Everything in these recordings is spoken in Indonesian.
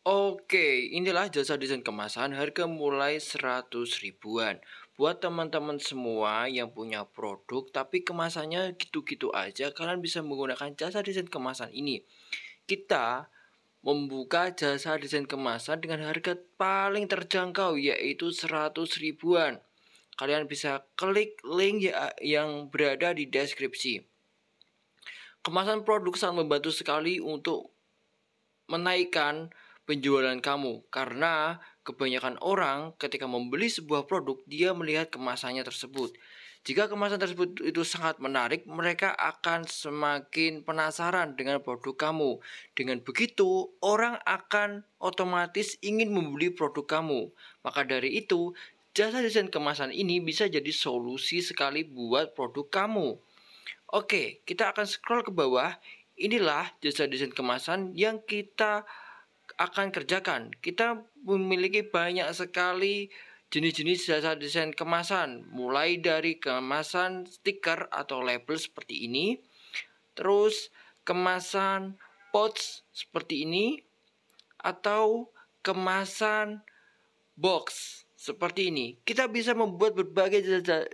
Oke, inilah jasa desain kemasan harga mulai 100 ribuan. Buat teman-teman semua yang punya produk tapi kemasannya gitu-gitu aja, kalian bisa menggunakan jasa desain kemasan ini. Kita membuka jasa desain kemasan dengan harga paling terjangkau yaitu 100 ribuan. Kalian bisa klik link ya, yang berada di deskripsi. Kemasan produk sangat membantu sekali untuk menaikkan penjualan kamu karena kebanyakan orang ketika membeli sebuah produk dia melihat kemasannya tersebut. Jika kemasan tersebut itu sangat menarik, mereka akan semakin penasaran dengan produk kamu. Dengan begitu, orang akan otomatis ingin membeli produk kamu. Maka dari itu, jasa desain kemasan ini bisa jadi solusi sekali buat produk kamu. Oke, kita akan scroll ke bawah. Inilah jasa desain kemasan yang kita akan kerjakan. Kita memiliki banyak sekali jenis-jenis jasa desain kemasan, mulai dari kemasan stiker atau label seperti ini, terus kemasan pouch seperti ini, atau kemasan box seperti ini. Kita bisa membuat berbagai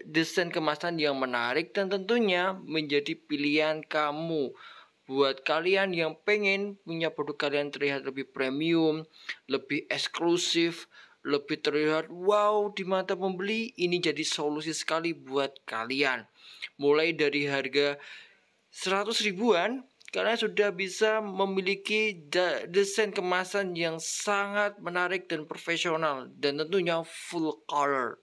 desain kemasan yang menarik dan tentunya menjadi pilihan kamu buat kalian yang pengen punya produk kalian terlihat lebih premium, lebih eksklusif, lebih terlihat wow di mata pembeli, ini jadi solusi sekali buat kalian. Mulai dari harga 100 ribuan, kalian sudah bisa memiliki desain kemasan yang sangat menarik dan profesional dan tentunya full color.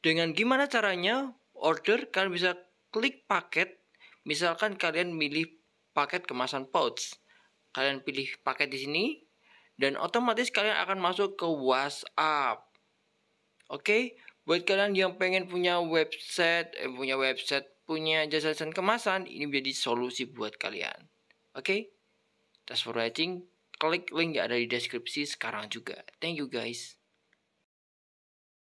Dengan gimana caranya? Order kalian bisa klik paket Misalkan kalian milih paket kemasan pouch, kalian pilih paket di sini, dan otomatis kalian akan masuk ke WhatsApp. Oke, okay? buat kalian yang pengen punya website, eh, punya website, punya jasa desain kemasan, ini menjadi solusi buat kalian. Oke, okay? thanks for watching. Klik link yang ada di deskripsi sekarang juga. Thank you guys.